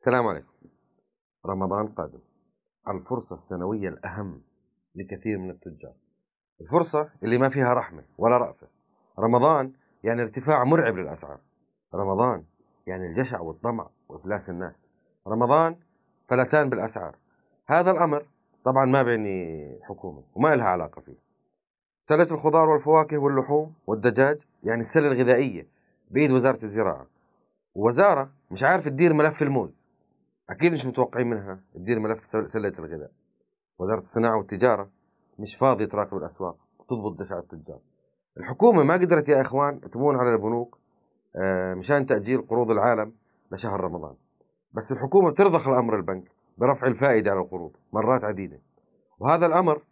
السلام عليكم رمضان قادم الفرصة السنوية الأهم لكثير من التجار الفرصة اللي ما فيها رحمة ولا رأفة رمضان يعني ارتفاع مرعب للأسعار رمضان يعني الجشع والطمع وإفلاس الناس رمضان فلتان بالأسعار هذا الأمر طبعا ما بيعني حكومة وما لها علاقة فيه سلة الخضار والفواكه واللحوم والدجاج يعني السلة الغذائية بإيد وزارة الزراعة وزارة مش عارف تدير ملف المول أكيد مش متوقعين منها تدير ملف سلة الغذاء وزارة الصناعة والتجارة مش فاضية تراقب الأسواق وتضبط دفع التجار الحكومة ما قدرت يا إخوان تمون على البنوك آه، مشان تأجيل قروض العالم لشهر رمضان بس الحكومة بترضخ الأمر البنك برفع الفائدة على القروض مرات عديدة وهذا الأمر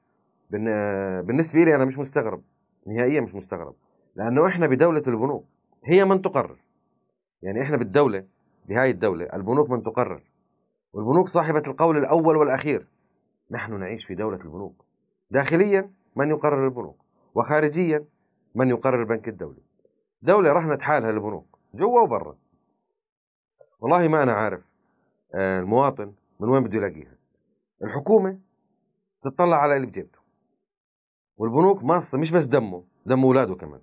آه، بالنسبة لي أنا مش مستغرب نهائيا مش مستغرب لأنه إحنا بدولة البنوك هي من تقرر يعني إحنا بالدولة بهاي الدولة البنوك من تقرر والبنوك صاحبة القول الأول والأخير نحن نعيش في دولة البنوك داخليا من يقرر البنوك وخارجيا من يقرر البنك الدولي دولة رهنت حالها البنوك جوا وبرا والله ما أنا عارف آه، المواطن من وين بده يلاقيها الحكومة تطلع على اللي بجيبته والبنوك ماصة مش بس دمه دم أولاده كمان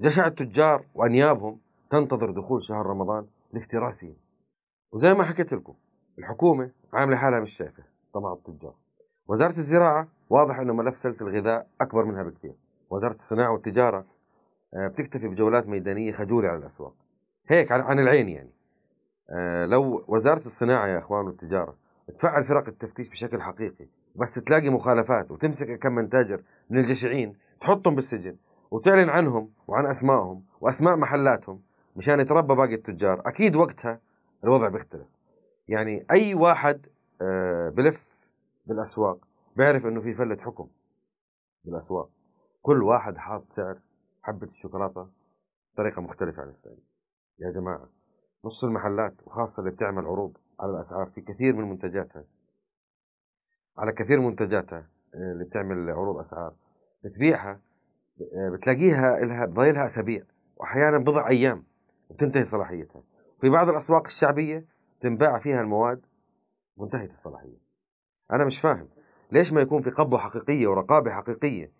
جشع التجار وأنيابهم تنتظر دخول شهر رمضان لافتراسهم وزي ما حكيت لكم الحكومة عاملة حالها مش شايفة طمع التجار وزارة الزراعة واضح أنه ملف سلة الغذاء أكبر منها بكثير وزارة الصناعة والتجارة آه، بتكتفي بجولات ميدانية خجولة على الأسواق هيك عن العين يعني آه، لو وزارة الصناعة يا أخوان والتجارة تفعل فرق التفتيش بشكل حقيقي بس تلاقي مخالفات وتمسك كم من تاجر من الجشعين تحطهم بالسجن وتعلن عنهم وعن أسمائهم وأسماء محلاتهم مشان يتربى باقي التجار أكيد وقتها الوضع بيختلف يعني اي واحد آه، بلف بالاسواق بيعرف انه في فله حكم بالاسواق كل واحد حاط سعر حبه الشوكولاته بطريقه مختلفه عن الثاني يا جماعه نص المحلات وخاصه اللي بتعمل عروض على الاسعار في كثير من منتجاتها على كثير منتجاتها آه، اللي بتعمل عروض اسعار بتبيعها آه، بتلاقيها لها بضايلها اسابيع واحيانا بضع ايام وبتنتهي صلاحيتها في بعض الاسواق الشعبيه تنباع فيها المواد منتهية الصلاحية أنا مش فاهم ليش ما يكون في قبضة حقيقية ورقابة حقيقية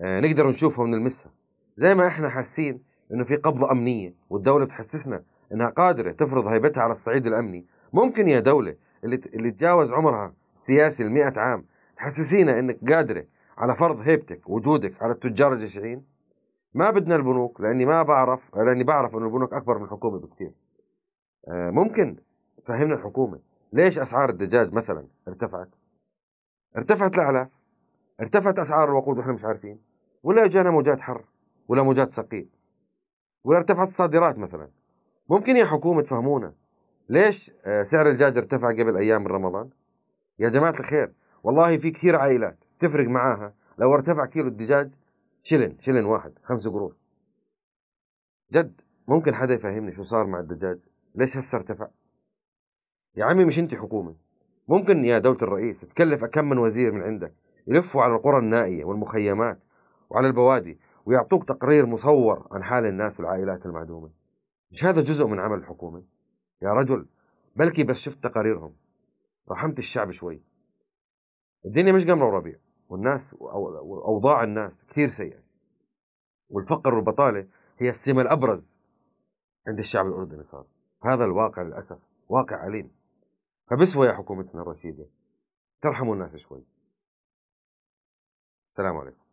آه، نقدر نشوفها ونلمسها زي ما احنا حاسين انه في قبضة امنية والدولة بتحسسنا انها قادرة تفرض هيبتها على الصعيد الامني ممكن يا دولة اللي اللي تجاوز عمرها السياسي المئة عام تحسسينا انك قادرة على فرض هيبتك وجودك على التجار الجشعين ما بدنا البنوك لاني ما بعرف لاني بعرف انه البنوك اكبر من الحكومة بكثير آه، ممكن فهمنا الحكومه ليش اسعار الدجاج مثلا ارتفعت ارتفعت الأعلاف ارتفعت اسعار الوقود واحنا مش عارفين ولا اجانا موجات حر ولا موجات ثقيل ولا ارتفعت الصادرات مثلا ممكن يا حكومه تفهمونا ليش آه، سعر الدجاج ارتفع قبل ايام من رمضان يا جماعه الخير والله في كثير عائلات تفرق معاها لو ارتفع كيلو الدجاج شلن شلن واحد خمس قروش جد ممكن حدا يفهمني شو صار مع الدجاج ليش هسه ارتفع يا عمي مش انت حكومه ممكن يا دوله الرئيس تكلف كم من وزير من عندك يلفوا على القرى النائيه والمخيمات وعلى البوادي ويعطوك تقرير مصور عن حال الناس والعائلات المعدومه مش هذا جزء من عمل الحكومه يا رجل بلكي بس شفت تقاريرهم رحمت الشعب شوي الدنيا مش قمره وربيع والناس واوضاع الناس كثير سيئه والفقر والبطاله هي السمه الابرز عند الشعب الاردني صار هذا الواقع للاسف واقع اليم فبسوى يا حكومتنا الرشيدة ترحموا الناس شوي السلام عليكم